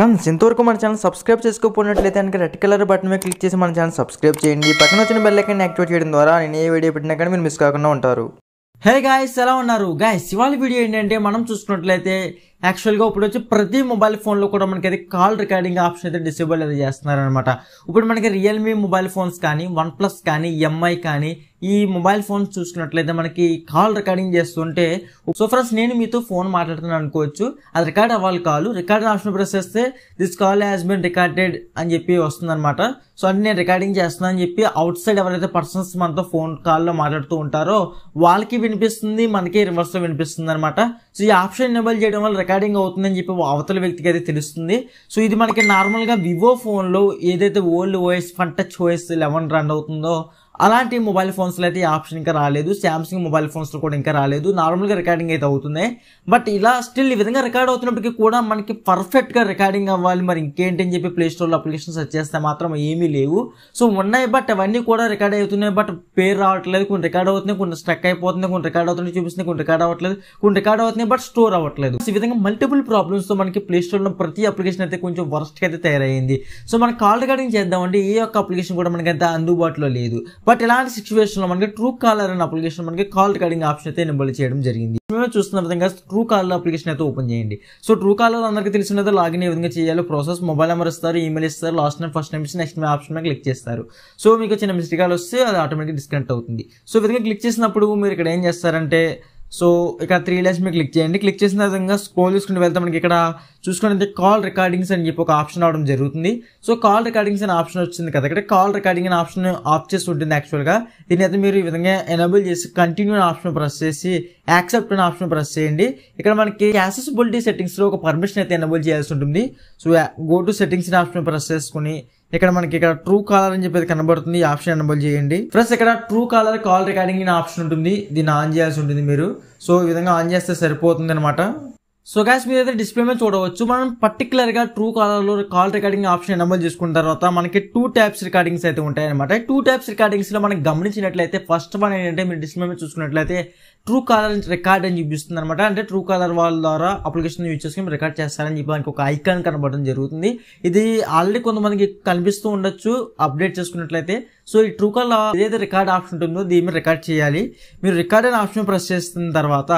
friends ఇంతవరకు మన channel subscribe చేసుకోపోయినట్లయితే కనుక రెడ్ కలర్ బటన్ మీద క్లిక్ చేసి మన ఛానల్ సబ్స్క్రైబ్ చేయండి పక్కన వచ్చిన బెల్ ఐకన్ యాక్టివేట్ చేయడం ద్వారా నేను ఏ వీడియో పెట్టినా కానీ మీరు మిస్ కాకుండా ఉంటారు హే గాయస్ ఎలా ఉన్నారు గాయస్ ఇవాళ వీడియో ఏంటంటే మనం చూసుకున్నట్లయితే యాక్చువల్గా ఇప్పుడు వచ్చి ప్రతి మొబైల్ ఫోన్లో కూడా మనకి అది కాల్ రికార్డింగ్ ఆప్షన్ అయితే డిసేబుల్ అయితే చేస్తున్నారనమాట ఇప్పుడు మనకి రియల్మీ మొబైల్ ఫోన్స్ కానీ వన్ ప్లస్ కానీ ఎంఐ కానీ ఈ మొబైల్ ఫోన్స్ చూసుకున్నట్లయితే మనకి కాల్ రికార్డింగ్ చేస్తుంటే సో ఫ్రెండ్స్ నేను మీతో ఫోన్ మాట్లాడుతున్నాను అనుకోవచ్చు అది రికార్డ్ అవ్వాలి కాల్ రికార్డ్ ఆప్షన్ ప్రెస్ చేస్తే this call has been recorded అని చెప్పి వస్తుందన్నమాట సో అది నేను రికార్డింగ్ చేస్తున్నాను అని చెప్పి అవుట్ సైడ్ ఎవరైతే పర్సన్స్ మనతో ఫోన్ కాల్లో మాట్లాడుతూ ఉంటారో వాళ్ళకి వినిపిస్తుంది మనకి రివర్స్లో వినిపిస్తుంది అనమాట సో ఈ ఆప్షన్ ఎనేబుల్ చేయడం వల్ల రికార్డింగ్ అవుతుందని చెప్పి అవతల వ్యక్తికి అయితే తెలుస్తుంది సో ఇది మనకి నార్మల్గా వివో ఫోన్లో ఏదైతే old OS touch OS eleven run అవుతుందో అలాంటి మొబైల్ ఫోన్స్లో అయితే ఈ ఆప్షన్ ఇంకా రాలేదు శాంసంగ్ మొబైల్ ఫోన్స్లో కూడా ఇంకా రాలేదు నార్మల్గా రికార్డింగ్ అయితే అవుతుంది బట్ ఇలా స్టిల్ ఈ విధంగా రికార్డ్ అవుతున్నప్పటికీ కూడా మనకి పర్ఫెక్ట్గా రికార్డింగ్ అవ్వాలి మరి ఇంకేంటి అని చెప్పి ప్లేస్టోర్లో అప్లికేషన్స్ వచ్చేస్తే మాత్రం ఏమీ లేవు సో ఉన్నాయి బట్ అవన్నీ కూడా రికార్డ్ అవుతున్నాయి బట్ పేరు రావట్లేదు కొన్ని రికార్డ్ అవుతున్నాయి కొన్ని స్ట్రక్ అయిపోతుంది కొన్ని రికార్డ్ అవుతున్నాయి చూపిస్తుంది కొన్ని రికార్డ్ అవ్వట్లేదు కొన్ని రికార్డ్ అవుతున్నాయి బట్ స్టోర్ అవ్వట్లేదు ఈ విధంగా మల్టిపుల్ ప్రాబ్లమ్స్తో మనకి ప్లేస్టోర్లో ప్రతి అప్లికేషన్ అయితే కొంచెం వర్స్ట్కి అయితే తయారైంది సో మనం కాల్ రికార్డింగ్ చేద్దామంటే ఏ యొక్క అప్లికేషన్ కూడా అంత అందుబాటులో లేదు బట్ ఇలాంటి సిచ్యువేషన్లో మనకి ట్రూ కాలర్ అనే అప్లికేషన్ మనకి కాల్ రికార్డింగ్ ఆప్షన్ అయితే ఎనిబుల్ చేయడం జరిగింది చూస్తున్న విధంగా ట్రూ కాలర్ అప్లికేషన్ అయితే ఓపెన్ చేయండి సో ట్రూ కాలర్ అందరికి తెలిసినదో లాగిన్ ఏ విధంగా చేయాలో ప్రాసెస్ మొబైల్ నెంబర్ ఇస్తారు ఈమెయిల్ ఇస్తారు last name first number next name option click చేస్తారు సో మీకు వచ్చిన మిస్టేక్ వస్తే అది ఆటోమేటిక్ డిస్కనెక్ట్ అవుతుంది సో విధంగా క్లిక్ చేసినప్పుడు మీరు ఇక్కడ ఏం చేస్తారంటే సో ఇక్కడ త్రీ లైన్స్ మీరు క్లిక్ చేయండి క్లిక్ చేసిన విధంగా స్క్రోల్ చేసుకుంటూ వెళ్తే మనకి ఇక్కడ అయితే కాల్ రికార్డింగ్స్ అని చెప్పి ఒక ఆప్షన్ రావడం జరుగుతుంది సో కాల్ రికార్డింగ్స్ అనే ఆప్షన్ వచ్చింది కదా ఇక్కడ కాల్ రికార్డింగ్ అనే ఆప్షన్ ఆఫ్ చేసి ఉంటుంది యాక్చువల్గా దీని అయితే మీరు ఈ విధంగా ఎనబుల్ చేసి కంటిన్యూ అనే ఆప్షన్ ప్రెస్ చేసి యాక్సెప్ట్ అనే ఆప్షన్ ప్రెస్ చేయండి ఇక్కడ మనకి యాక్సెసిబిలిటీ సెట్టింగ్స్లో ఒక పర్మిషన్ అయితే ఎనబుల్ చేయాల్సి ఉంటుంది సో గో టు సెట్టింగ్స్ అనే ఆప్షన్ ప్రెస్ చేసుకుని ఇక్కడ మనకి ఇక్కడ ట్రూ కాలర్ అని చెప్పేది కనబడుతుంది ఈ ఆప్షన్ ఎనబుల్ చేయండి ఫ్రెండ్స్ ఇక్కడ Truecaller call recording option ఉంటుంది దీన్ని ఆన్ చేయాల్సి ఉంటుంది మీరు సో ఈ విధంగా ఆన్ చేస్తే సరిపోతుంది అనమాట సో గ్యాస్ మీరైతే డిస్ప్లే మీద చూడవచ్చు మనం గా ట్రూ కాలర్లో కాల్ రికార్డింగ్ ఆప్షన్ ఎనబుల్ చేసుకున్న తర్వాత మనకి టూ టైప్స్ రికార్డింగ్స్ అయితే ఉంటాయన్నమాట టూ టైప్స్ రికార్డింగ్స్లో మనం గమనించినట్లయితే ఫస్ట్ వన్ ఏంటంటే మీరు డిస్ప్లే మీద చూసుకున్నట్లయితే ట్రూ కాలర్ రికార్డ్ అని చూపిస్తుంది అనమాట అంటే ట్రూ కాలర్ వాళ్ళ ద్వారా అప్లికేషన్ యూజ్ చేసుకుని రికార్డ్ చేస్తారని చెప్పి మనకి ఒక ఐకాన్ కనబడడం జరుగుతుంది ఇది ఆల్రెడీ కొంతమందికి కనిపిస్తూ ఉండొచ్చు అప్డేట్ చేసుకున్నట్లయితే సో ఈ ట్రూ కాల్ ఏదైతే రికార్డ్ ఆప్షన్ ఉంటుందో దీన్ని రికార్డ్ చేయాలి మీరు రికార్డ్ అనే ఆప్షన్ ప్రెస్ చేసిన తర్వాత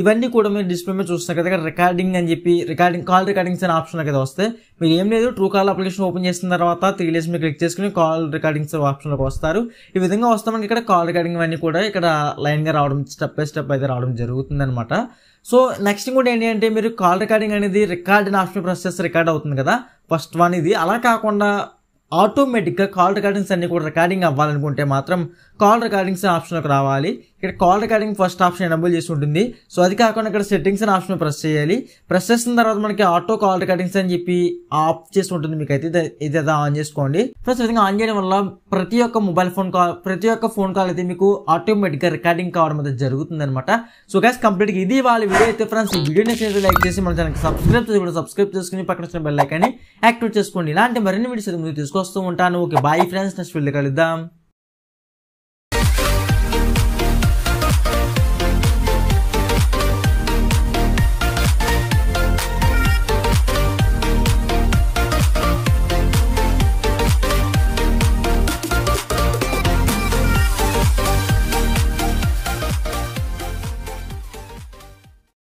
ఇవన్నీ కూడా మీరు డిస్ప్లే మీద చూస్తున్నారు కదా రికార్డింగ్ అని చెప్పి రికార్డింగ్ కాల్ రికార్డింగ్స్ అనే ఆప్షన్ కదా వస్తే మీరు ఏం లేదు ట్రూ కాల్ అప్లికేషన్ ఓపెన్ చేసిన తర్వాత త్రీ డేస్ మీరు క్లిక్ చేసుకుని కాల్ రికార్డింగ్స్ ఆప్షన్లోకి వస్తారు ఈ విధంగా వస్తే మనకి ఇక్కడ కాల్ రికార్డింగ్ అన్నీ కూడా ఇక్కడ లైన్గా రావడం స్టెప్ బై స్టెప్ అయితే రావడం జరుగుతుందనమాట సో నెక్స్ట్ కూడా ఏంటి అంటే మీరు కాల్ రికార్డింగ్ అనేది రికార్డ్ అనే ఆప్షన్ ప్రెస్ చేస్తే రికార్డ్ అవుతుంది కదా ఫస్ట్ వన్ ఇది అలా కాకుండా ఆటోమేటిక్గా కాల్ రికార్డింగ్స్ అన్ని కూడా రికార్డింగ్ అవ్వాలనుకుంటే మాత్రం కాల్ రికార్డింగ్స్ ఆప్షన్లోకి రావాలి ఇక్కడ call recording first option enable చేసి ఉంటుంది సో అది కాకుండా ఇక్కడ సెట్టింగ్స్ అని ఆప్షన్ ప్రెస్ చేయాలి ప్రెస్ చేసిన తర్వాత మనకి ఆటో కాల్ రికార్డింగ్స్ అని చెప్పి ఆఫ్ చేసి ఉంటుంది మీకు అయితే ఇది అదా ఆన్ చేసుకోండి ప్లస్ విధంగా ఆన్ చేయడం వల్ల ప్రతి ఒక్క మొబైల్ ఫోన్ కాల్ ప్రతి ఒక్క ఫోన్ కాల్ అయితే మీకు ఆటోమేటిక్గా రికార్డింగ్ కావడం అయితే జరుగుతుంది అనమాట సో గ్యాస్ కంప్లీట్గా ఇది వాళ్ళ వీడియో అయితే ఫ్రెండ్స్ ఈ వీడియో లైక్ చేసి మన ఛానల్ సబ్స్క్రైబ్ చేసి సబ్స్క్రైబ్ చేసుకుని పక్కన వచ్చిన బెల్లైకాన్ని యాక్టివేట్ చేసుకోండి ఇలాంటి మరిన్ని వీడియోస్ ముందు తీసుకొస్తూ ఉంటాను ఓకే బాయ్ ఫ్రెండ్స్ నెక్స్ట్ వీళ్ళు కలుద్దాం